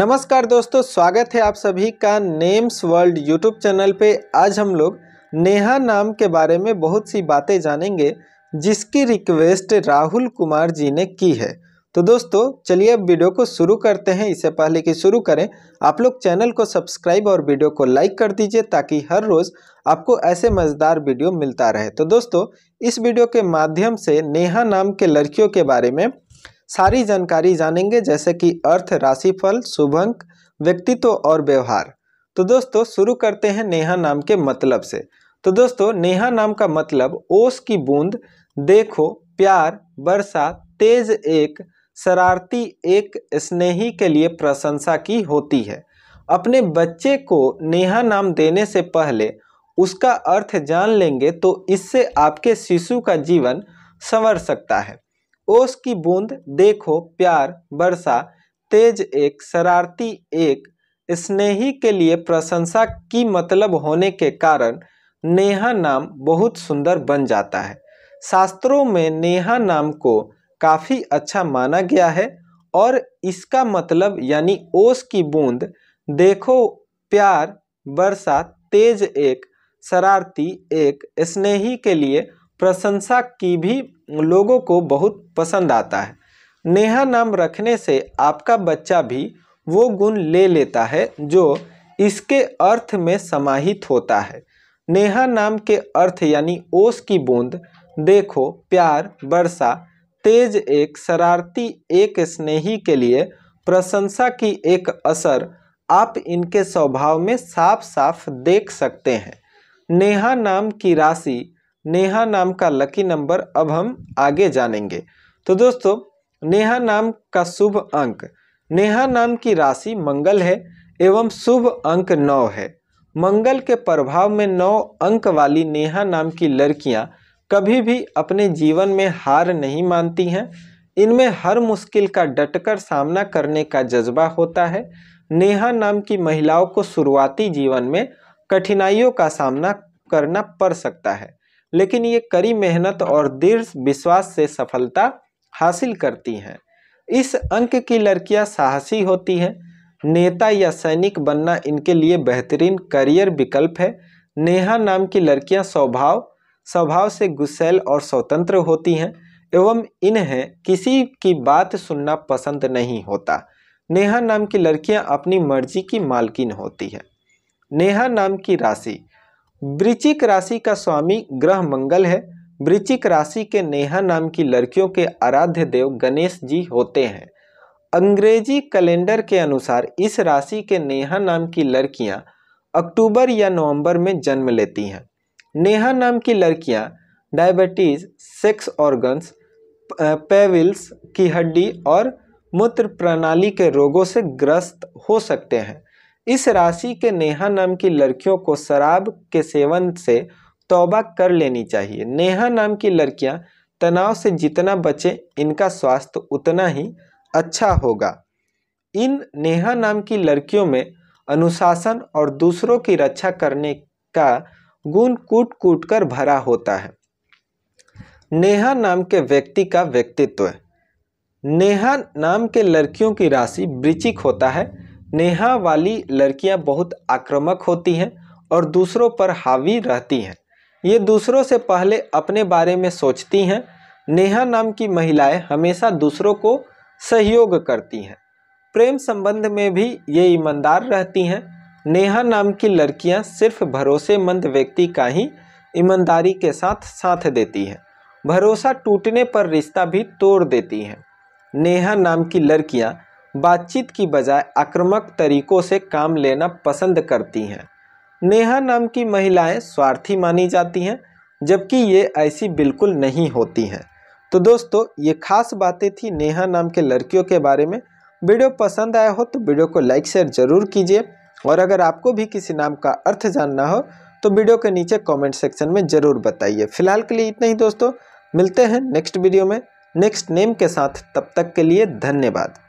नमस्कार दोस्तों स्वागत है आप सभी का नेम्स वर्ल्ड यूट्यूब चैनल पे आज हम लोग नेहा नाम के बारे में बहुत सी बातें जानेंगे जिसकी रिक्वेस्ट राहुल कुमार जी ने की है तो दोस्तों चलिए अब वीडियो को शुरू करते हैं इससे पहले कि शुरू करें आप लोग चैनल को सब्सक्राइब और वीडियो को लाइक कर दीजिए ताकि हर रोज़ आपको ऐसे मज़ेदार वीडियो मिलता रहे तो दोस्तों इस वीडियो के माध्यम से नेहा नाम के लड़कियों के बारे में सारी जानकारी जानेंगे जैसे कि अर्थ राशिफल शुभंक व्यक्तित्व और व्यवहार तो दोस्तों शुरू करते हैं नेहा नाम के मतलब से तो दोस्तों नेहा नाम का मतलब ओस की बूंद देखो प्यार वर्षा तेज एक शरारती एक स्नेही के लिए प्रशंसा की होती है अपने बच्चे को नेहा नाम देने से पहले उसका अर्थ जान लेंगे तो इससे आपके शिशु का जीवन संवर सकता है ओस की बूंद देखो प्यार बरसा तेज एक शरारती एक स्नेही के लिए प्रशंसा की मतलब होने के कारण नेहा नाम बहुत सुंदर बन जाता है शास्त्रों में नेहा नाम को काफ़ी अच्छा माना गया है और इसका मतलब यानी ओस की बूंद देखो प्यार बरसा तेज एक शरारती एक स्नेही के लिए प्रशंसा की भी लोगों को बहुत पसंद आता है नेहा नाम रखने से आपका बच्चा भी वो गुण ले लेता है जो इसके अर्थ में समाहित होता है नेहा नाम के अर्थ यानी ओस की बूंद देखो प्यार वर्षा तेज एक शरारती एक स्नेही के लिए प्रशंसा की एक असर आप इनके स्वभाव में साफ साफ देख सकते हैं नेहा नाम की राशि नेहा नाम का लकी नंबर अब हम आगे जानेंगे तो दोस्तों नेहा नाम का शुभ अंक नेहा नाम की राशि मंगल है एवं शुभ अंक नौ है मंगल के प्रभाव में नौ अंक वाली नेहा नाम की लड़कियां कभी भी अपने जीवन में हार नहीं मानती हैं इनमें हर मुश्किल का डटकर सामना करने का जज्बा होता है नेहा नाम की महिलाओं को शुरुआती जीवन में कठिनाइयों का सामना करना पड़ सकता है लेकिन ये कड़ी मेहनत और दीर्घ विश्वास से सफलता हासिल करती हैं इस अंक की लड़कियां साहसी होती हैं नेता या सैनिक बनना इनके लिए बेहतरीन करियर विकल्प है नेहा नाम की लड़कियां स्वभाव स्वभाव से गुस्सेल और स्वतंत्र होती हैं एवं इन्हें किसी की बात सुनना पसंद नहीं होता नेहा नाम की लड़कियां अपनी मर्जी की मालकिन होती है नेहा नाम की राशि वृचिक राशि का स्वामी ग्रह मंगल है वृचिक राशि के नेहा नाम की लड़कियों के आराध्य देव गणेश जी होते हैं अंग्रेजी कैलेंडर के अनुसार इस राशि के नेहा नाम की लड़कियां अक्टूबर या नवंबर में जन्म लेती हैं नेहा नाम की लड़कियां डायबिटीज़ सेक्स ऑर्गन्स पेविल्स की हड्डी और मूत्र प्रणाली के रोगों से ग्रस्त हो सकते हैं इस राशि के नेहा नाम की लड़कियों को शराब के सेवन से तौबा कर लेनी चाहिए नेहा नाम की लड़कियां तनाव से जितना बचें इनका स्वास्थ्य उतना ही अच्छा होगा इन नेहा नाम की लड़कियों में अनुशासन और दूसरों की रक्षा करने का गुण कूट कूट कर भरा होता है नेहा नाम के व्यक्ति का व्यक्तित्व नेहा नाम के लड़कियों की राशि वृचिक होता है नेहा वाली लड़कियां बहुत आक्रामक होती हैं और दूसरों पर हावी रहती हैं ये दूसरों से पहले अपने बारे में सोचती हैं नेहा नाम की महिलाएं हमेशा दूसरों को सहयोग करती हैं प्रेम संबंध में भी ये ईमानदार रहती हैं नेहा नाम की लड़कियां सिर्फ भरोसेमंद व्यक्ति का ही ईमानदारी के साथ साथ देती हैं भरोसा टूटने पर रिश्ता भी तोड़ देती हैं नेहा नाम की लड़कियाँ बातचीत की बजाय आक्रामक तरीकों से काम लेना पसंद करती हैं नेहा नाम की महिलाएं स्वार्थी मानी जाती हैं जबकि ये ऐसी बिल्कुल नहीं होती हैं तो दोस्तों ये खास बातें थी नेहा नाम के लड़कियों के बारे में वीडियो पसंद आया हो तो वीडियो को लाइक शेयर ज़रूर कीजिए और अगर आपको भी किसी नाम का अर्थ जानना हो तो वीडियो के नीचे कमेंट सेक्शन में ज़रूर बताइए फिलहाल के लिए इतना ही दोस्तों मिलते हैं नेक्स्ट वीडियो में नेक्स्ट नेम के साथ तब तक के लिए धन्यवाद